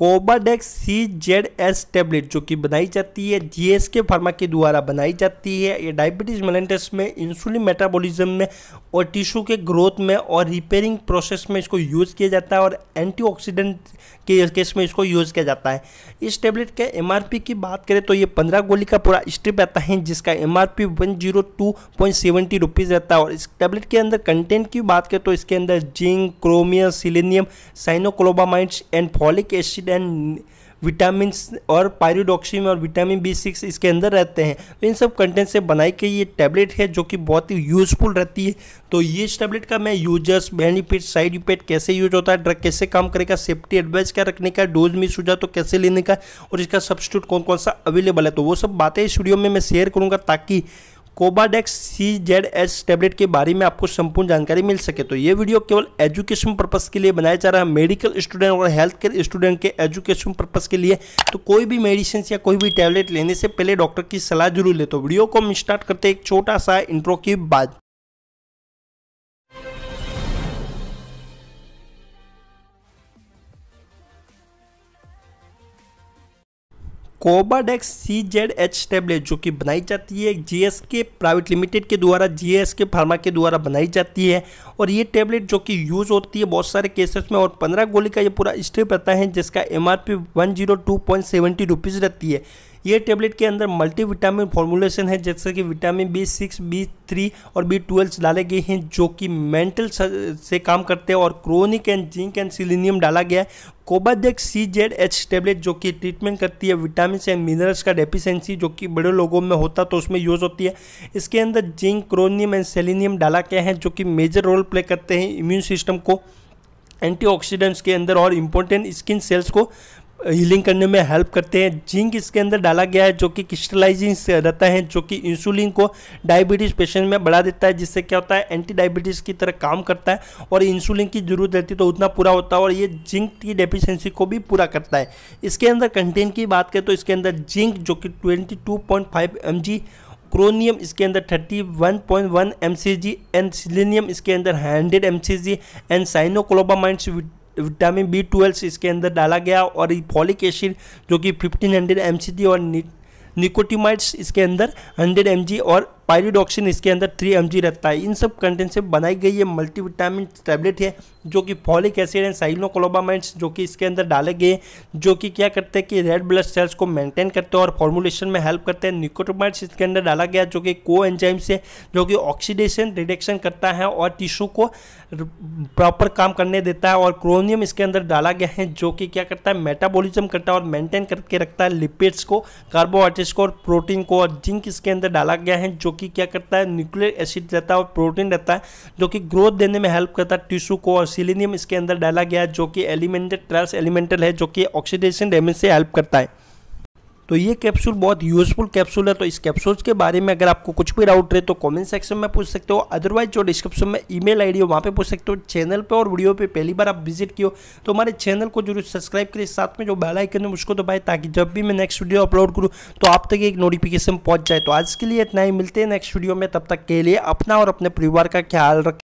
Cobadex C Z S tablet जो कि बनाई जाती है जीएसके फार्मा के द्वारा बनाई जाती है ये डायबिटीज़ मेलेंटस में इंसुलिन मेटाबॉलिज्म में और टिश्यू के ग्रोथ में और रिपेयरिंग प्रोसेस में इसको यूज़ किया जाता है और एंटीऑक्सीडेंट के केस में इसको यूज़ किया जाता है इस टेबलेट के एम की बात करें तो ये पंद्रह गोली का पूरा स्ट्रिप रहता है जिसका M R P one zero two point seventy rupees रहता है और इस टेबलेट के अंदर कंटेंट की बात करें तो इसके अंदर zinc chromium selenium cyanocobalamin and folic acid and vitamin और पायरोडॉक्सिम और विटामिन बी सिक्स इसके अंदर रहते हैं तो इन सब कंटेंट से बनाई के ये टैबलेट है जो कि बहुत ही यूज़फुल रहती है तो ये इस टैबलेट का मैं यूजर्स बेनिफिट साइड इफेक्ट कैसे यूज होता है ड्रग कैसे काम करेगा सेफ्टी एडवाइस क्या रखने का डोज मिस हो जाए तो कैसे लेने का और इसका सब्सिट्यूट कौन कौन सा अवेलेबल है तो वो सब बातें इस वीडियो में मैं शेयर करूँगा ताकि Cobadex C Z S tablet के बारे में आपको संपूर्ण जानकारी मिल सके तो ये वीडियो केवल एजुकेशन पर्पस के लिए बनाया जा रहा है मेडिकल स्टूडेंट और हेल्थ केयर स्टूडेंट के एजुकेशन पर्पस के लिए तो कोई भी मेडिसिन या कोई भी टैबलेट लेने से पहले डॉक्टर की सलाह जरूर ले तो वीडियो को हम स्टार्ट करते एक छोटा सा इंट्रो के बाद Cobadex C Z H tablet जो कि बनाई जाती है जीएसके प्राइवेट लिमिटेड के द्वारा जीएसके फार्मा के द्वारा बनाई जाती है और ये टेबलेट जो कि यूज़ होती है बहुत सारे केसेस में और पंद्रह गोली का ये पूरा स्टेप रहता है जिसका M R P one zero two point seventy rupees रहती है ये टेबलेट के अंदर मल्टी विटामिन फॉर्मुलेशन है जैसे कि vitamin B six B three और बी ट्वेल्व डाले गए हैं जो कि मेंटल से काम करते हैं और chronic and zinc and selenium डाला गया है Cobadex C Z H tablet जो कि ट्रीटमेंट करती है विटामिन एंड मिनरल्स का डेफिशेंसी जो कि बड़े लोगों में होता तो उसमें यूज़ होती है इसके अंदर जिंक क्रोनियम एंड सेलिनियम डाला गया है जो कि मेजर रोल प्ले करते हैं इम्यून सिस्टम को एंटीऑक्सीडेंट्स के अंदर और इम्पोर्टेंट स्किन सेल्स को हीलिंग करने में हेल्प करते हैं जिंक इसके अंदर डाला गया है जो कि क्रिस्टलाइजिंग रहता है जो कि इंसुलिन को डायबिटीज़ पेशेंट में बढ़ा देता है जिससे क्या होता है एंटी डायबिटीज़ की तरह काम करता है और इंसुलिन की जरूरत रहती है तो उतना पूरा होता है और ये जिंक की डेफिशेंसी को भी पूरा करता है इसके अंदर कंटेंट की बात करें तो इसके अंदर जिंक जो कि twenty two point five M G chromium इसके अंदर 31.1 M C G and selenium इसके अंदर 100 M C G and cyanocobalamin vitamin B twelve इसके अंदर डाला गया और फॉलिक एसिड जो कि 1500 हंड्रेड और नि, इसके अंदर 100 एम और पायरिडॉक्सिन इसके अंदर थ्री एम रहता है इन सब कंटेंट से बनाई गई ये मल्टीविटामिन टैबलेट है जो कि फॉलिक एसिड एंड साइलोकोलोबामाइट्स जो कि इसके अंदर डाले गए जो कि क्या करते हैं कि रेड ब्लड सेल्स को मेंटेन करते हैं और फॉर्मुलेशन में हेल्प करते हैं निकोटोमाइट्स इसके अंदर डाला गया जो कि को एंजाइम्स है जो कि ऑक्सीडेशन रिडक्शन करता है और टिश्यू को प्रॉपर काम करने देता है और क्रोनियम इसके अंदर डाला गया है जो कि क्या करता है मेटाबोलिज्म करता है और मेंटेन करके रखता है लिपिड्स को कार्बोहाइड्रेट्स को और प्रोटीन को और जिंक इसके अंदर डाला गया है जो कि क्या करता है न्यूक्लियर एसिड रहता है और प्रोटीन रहता है जो कि ग्रोथ देने में हेल्प करता है टिश्यू को और सिलीनियम इसके अंदर डाला गया है जो कि एलिमेंटेड ट्रांस एलिमेंटल है जो कि ऑक्सीडेशन डैमेज से हेल्प करता है तो ये कैप्सूल बहुत यूजफुल कैप्सूल है तो इस कैप्सूल के बारे में अगर आपको कुछ भी डाउट रहे तो कॉमेंट सेक्शन में पूछ सकते हो अदरवाइज जो डिस्क्रिप्शन में ई मेल आई डी हो वहाँ पर पूछ सकते हो चैनल पर और वीडियो पर पहली बार आप विजिट किए तो हमारे चैनल को जरूर सब्सक्राइब करिए साथ में जो बेलाइकन है उसको दबाए ताकि जब भी मैं नेक्स्ट वीडियो अपलोड करूँ तो आप तक एक नोटिफिकेशन पहुँच जाए तो आज के लिए इतना ही मिलते हैं नेक्स्ट वीडियो में तब तक के लिए अपना और अपने परिवार का ख्याल रखें